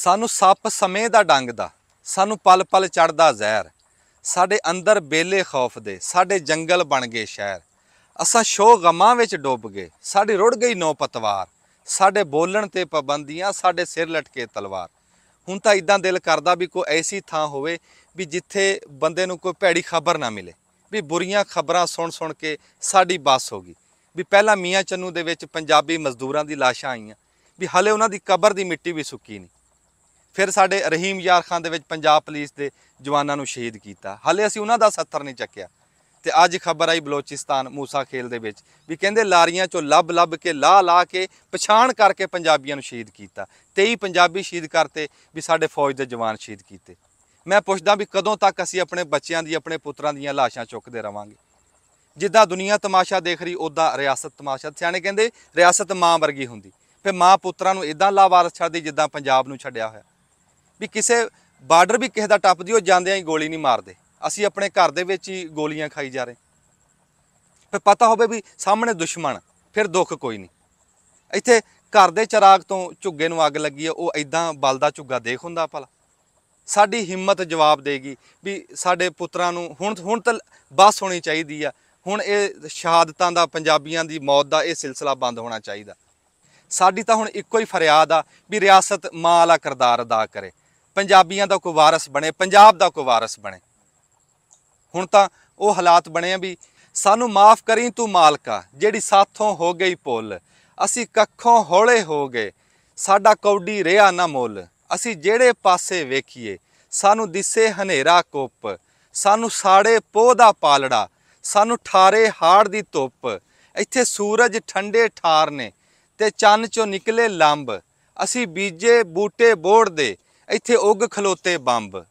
ਸਾਨੂੰ ਸੱਪ ਸਮੇਂ ਦਾ ਡੰਗ ਦਾ ਸਾਨੂੰ ਪਲ ਪਲ ਚੜਦਾ ਜ਼ਹਿਰ ਸਾਡੇ ਅੰਦਰ ਬੇਲੇ ਖੌਫ ਦੇ ਸਾਡੇ ਜੰਗਲ ਬਣ ਗਏ ਸ਼ਹਿਰ ਅਸਾਂ ਸ਼ੋ ਗਮਾਂ ਵਿੱਚ ਡੁੱਬ ਗਏ ਸਾਡੀ ਰੁੜ ਗਈ ਨੋ ਪਤਵਾਰ ਸਾਡੇ ਬੋਲਣ ਤੇ ਪਾਬੰਦੀਆਂ ਸਾਡੇ ਸਿਰ ਲਟਕੇ ਤਲਵਾਰ ਹੁਣ ਤਾਂ ਇਦਾਂ ਦਿਲ ਕਰਦਾ ਵੀ ਕੋਈ ਐਸੀ ਥਾਂ ਹੋਵੇ ਵੀ ਜਿੱਥੇ ਬੰਦੇ ਨੂੰ ਕੋਈ ਭੈੜੀ ਖਬਰ ਨਾ ਮਿਲੇ ਵੀ ਬੁਰੀਆਂ ਖਬਰਾਂ ਸੁਣ ਸੁਣ ਕੇ ਸਾਡੀ ਬਸ ਹੋ ਗਈ ਵੀ ਪਹਿਲਾਂ ਮੀਆਂ ਚੰਨੂ ਦੇ ਵਿੱਚ ਪੰਜਾਬੀ ਮਜ਼ਦੂਰਾਂ ਦੀ ਲਾਸ਼ਾਂ ਆਈਆਂ ਵੀ ਹਲੇ ਉਹਨਾਂ ਦੀ ਕਬਰ ਦੀ ਮਿੱਟੀ ਵੀ ਸੁੱਕੀ ਨਹੀਂ ਫਿਰ ਸਾਡੇ ਰਹੀਮ ਯਾਰ ਖਾਨ ਦੇ ਵਿੱਚ ਪੰਜਾਬ ਪੁਲਿਸ ਦੇ ਜਵਾਨਾਂ ਨੂੰ ਸ਼ਹੀਦ ਕੀਤਾ ਹਾਲੇ ਅਸੀਂ ਉਹਨਾਂ ਦਾ ਸੱਤਰ ਨਹੀਂ ਚੱਕਿਆ ਤੇ ਅੱਜ ਖਬਰ ਆਈ ਬਲੋਚਿਸਤਾਨ ਮੂਸਾ ਖੇਲ ਦੇ ਵਿੱਚ ਵੀ ਕਹਿੰਦੇ ਲਾਰੀਆਂ ਚੋਂ ਲੱਭ ਲੱਭ ਕੇ ਲਾ ਲਾ ਕੇ ਪਛਾਣ ਕਰਕੇ ਪੰਜਾਬੀਆਂ ਨੂੰ ਸ਼ਹੀਦ ਕੀਤਾ 23 ਪੰਜਾਬੀ ਸ਼ਹੀਦ ਕਰਤੇ ਵੀ ਸਾਡੇ ਫੌਜ ਦੇ ਜਵਾਨ ਸ਼ਹੀਦ ਕੀਤੇ ਮੈਂ ਪੁੱਛਦਾ ਵੀ ਕਦੋਂ ਤੱਕ ਅਸੀਂ ਆਪਣੇ ਬੱਚਿਆਂ ਦੀ ਆਪਣੇ ਪੁੱਤਰਾਂ ਦੀਆਂ ਲਾਸ਼ਾਂ ਚੁੱਕਦੇ ਰਵਾਂਗੇ ਜਿੱਦਾਂ ਦੁਨੀਆ ਤਮਾਸ਼ਾ ਦੇਖ ਰਹੀ ਉਦਾਂ ਰਿਆਸਤ ਤਮਾਸ਼ਾ ਸਿਆਣੇ ਕਹਿੰਦੇ ਰਿਆਸਤ ਮਾਂ ਵਰਗੀ ਹੁੰਦੀ ਫਿਰ ਮਾਂ ਪੁੱਤਰਾਂ ਨੂੰ ਇਦਾਂ ਲਾਵਾਰਸ ਛੱਡਦੀ ਜਿੱਦਾਂ ਪੰਜਾਬ ਨੂੰ ਛੱਡਿਆ ਹੋਇਆ ਵੀ ਕਿਸੇ ਬਾਰਡਰ ਵੀ ਕਿਸੇ ਦਾ ਟੱਪਦੀ ਉਹ ਜਾਂਦਿਆਂ ਹੀ ਗੋਲੀ ਨਹੀਂ ਮਾਰਦੇ ਅਸੀਂ ਆਪਣੇ ਘਰ ਦੇ ਵਿੱਚ ਹੀ ਗੋਲੀਆਂ ਖਾਈ ਜਾ ਰਹੇ ਫਿਰ ਪਤਾ ਹੋਵੇ ਵੀ ਸਾਹਮਣੇ ਦੁਸ਼ਮਣ ਫਿਰ ਦੁੱਖ ਕੋਈ ਨਹੀਂ ਇੱਥੇ ਘਰ ਦੇ ਚਰਾਗ ਤੋਂ ਝੁੱਗੇ ਨੂੰ ਅੱਗ ਲੱਗੀ ਆ ਉਹ ਐਦਾਂ ਬਲਦਾ ਝੁੱਗਾ ਦੇਖ ਹੁੰਦਾ ਭਲਾ ਸਾਡੀ ਹਿੰਮਤ ਜਵਾਬ ਦੇਗੀ ਵੀ ਸਾਡੇ ਪੁੱਤਰਾਂ ਨੂੰ ਹੁਣ ਹੁਣ ਤਾਂ ਬਸ ਹੋਣੀ ਚਾਹੀਦੀ ਆ ਹੁਣ ਇਹ ਸ਼ਹਾਦਤਾਂ ਦਾ ਪੰਜਾਬੀਆਂ ਦੀ ਮੌਤ ਦਾ ਇਹ ਸਿਲਸਿਲਾ ਬੰਦ ਹੋਣਾ ਚਾਹੀਦਾ ਸਾਡੀ ਤਾਂ ਹੁਣ ਇੱਕੋ ਹੀ ਫਰਿਆਦ ਆ ਵੀ ਰਿਆਸਤ ਮਾਂ ਵਾਲਾ ਕਰਦਾਰ ਅਦਾ ਕਰੇ ਪੰਜਾਬੀਆਂ ਦਾ ਕੋਈ ਵਾਰਸ ਬਣੇ ਪੰਜਾਬ ਦਾ ਕੋਈ ਵਾਰਸ ਬਣੇ ਹੁਣ ਤਾਂ ਉਹ ਹਾਲਾਤ ਬਣੇ ਆ ਵੀ ਸਾਨੂੰ ਮਾਫ ਕਰੀ ਤੂੰ ਮਾਲਕਾ ਜਿਹੜੀ ਸਾਥੋਂ ਹੋ ਗਈ ਪੁੱਲ ਅਸੀਂ ਕੱਖੋਂ ਹੌਲੇ ਹੋ ਗਏ ਸਾਡਾ ਕੌਡੀ ਰਿਆ ਨਾ ਮੁੱਲ ਅਸੀਂ ਜਿਹੜੇ ਪਾਸੇ ਵੇਖੀਏ ਸਾਨੂੰ ਦਿਸੇ ਹਨੇਰਾ ਕੁੱਪ ਸਾਨੂੰ ਸਾੜੇ ਪੋਹ ਦਾ ਪਾਲੜਾ ਸਾਨੂੰ ਠਾਰੇ ਹਾੜ ਦੀ ਧੁੱਪ ਇੱਥੇ ਸੂਰਜ ਠੰਡੇ ਠਾਰ ਨੇ ਤੇ ਚੰਨ ਚੋਂ ਨਿਕਲੇ ਲੰਬ ਅਸੀਂ ਬੀਜੇ ਬੂਟੇ ਬੋੜ ਦੇ ਇੱਥੇ ਉੱਗ ਖਲੋਤੇ ਬੰਬ